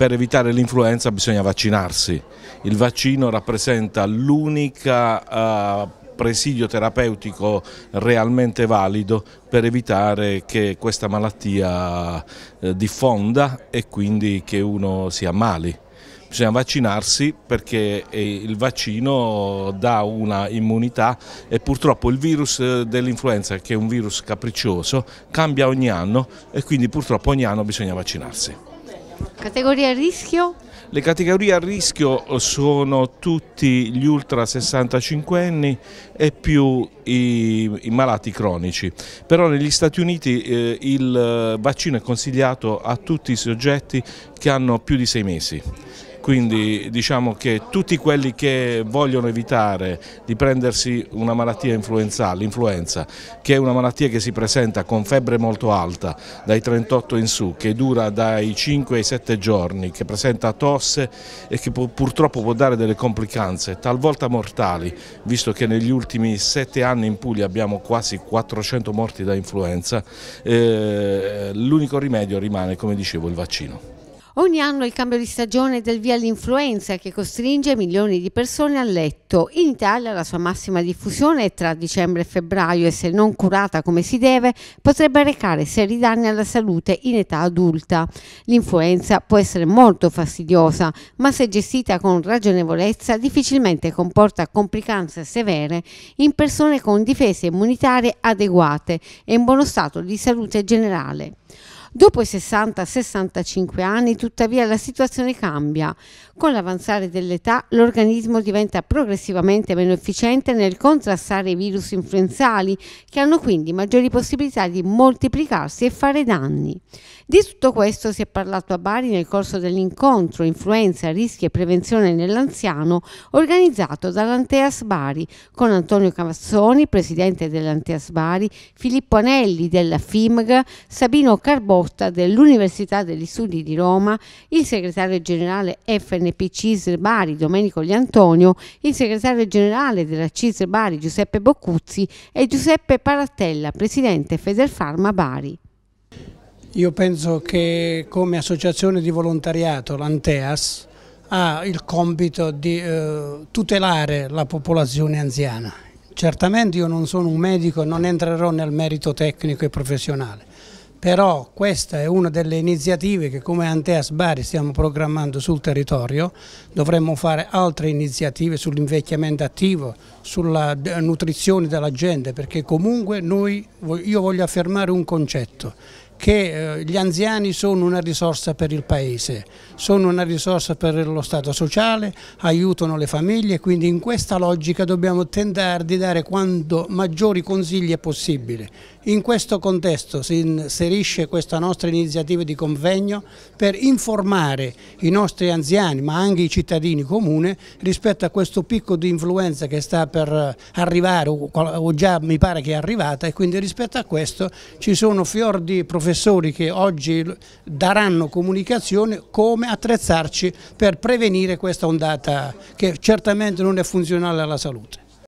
per evitare l'influenza bisogna vaccinarsi. Il vaccino rappresenta l'unica uh, presidio terapeutico realmente valido per evitare che questa malattia eh, diffonda e quindi che uno si ammali. Bisogna vaccinarsi perché eh, il vaccino dà una immunità e purtroppo il virus dell'influenza, che è un virus capriccioso, cambia ogni anno e quindi purtroppo ogni anno bisogna vaccinarsi. Categoria a rischio? Le categorie a rischio sono tutti gli ultra 65 anni e più i, i malati cronici, però negli Stati Uniti eh, il vaccino è consigliato a tutti i soggetti che hanno più di sei mesi quindi diciamo che tutti quelli che vogliono evitare di prendersi una malattia influenzale, l'influenza, che è una malattia che si presenta con febbre molto alta, dai 38 in su, che dura dai 5 ai 7 giorni, che presenta tosse e che purtroppo può dare delle complicanze, talvolta mortali, visto che negli ultimi 7 anni in Puglia abbiamo quasi 400 morti da influenza, eh, l'unico rimedio rimane, come dicevo, il vaccino. Ogni anno il cambio di stagione del via l'influenza che costringe milioni di persone a letto. In Italia la sua massima diffusione è tra dicembre e febbraio e se non curata come si deve potrebbe recare seri danni alla salute in età adulta. L'influenza può essere molto fastidiosa, ma se gestita con ragionevolezza difficilmente comporta complicanze severe in persone con difese immunitarie adeguate e in buono stato di salute generale. Dopo i 60-65 anni, tuttavia, la situazione cambia. Con l'avanzare dell'età, l'organismo diventa progressivamente meno efficiente nel contrastare i virus influenzali, che hanno quindi maggiori possibilità di moltiplicarsi e fare danni. Di tutto questo si è parlato a Bari nel corso dell'incontro Influenza, rischi e prevenzione nell'anziano organizzato dall'Anteas Bari con Antonio Cavazzoni, presidente dell'Anteas Bari, Filippo Anelli della FIMG, Sabino Carboni Costa dell'Università degli Studi di Roma, il segretario generale FNP CISR Bari Domenico Liantonio, il segretario generale della CISR Bari Giuseppe Boccuzzi e Giuseppe Parattella, presidente Federfarma Bari. Io penso che come associazione di volontariato, l'Anteas, ha il compito di eh, tutelare la popolazione anziana. Certamente io non sono un medico, non entrerò nel merito tecnico e professionale, però questa è una delle iniziative che come Anteas Bari stiamo programmando sul territorio, dovremmo fare altre iniziative sull'invecchiamento attivo, sulla nutrizione della gente, perché comunque noi, io voglio affermare un concetto, che eh, gli anziani sono una risorsa per il Paese, sono una risorsa per lo Stato sociale, aiutano le famiglie, quindi in questa logica dobbiamo tentare di dare quanto maggiori consigli è possibile. In questo contesto si inserisce questa nostra iniziativa di convegno per informare i nostri anziani, ma anche i cittadini comune, rispetto a questo picco di influenza che sta per eh, arrivare o già mi pare che è arrivata e quindi rispetto a questo ci sono fior di professionisti professori che oggi daranno comunicazione come attrezzarci per prevenire questa ondata che certamente non è funzionale alla salute.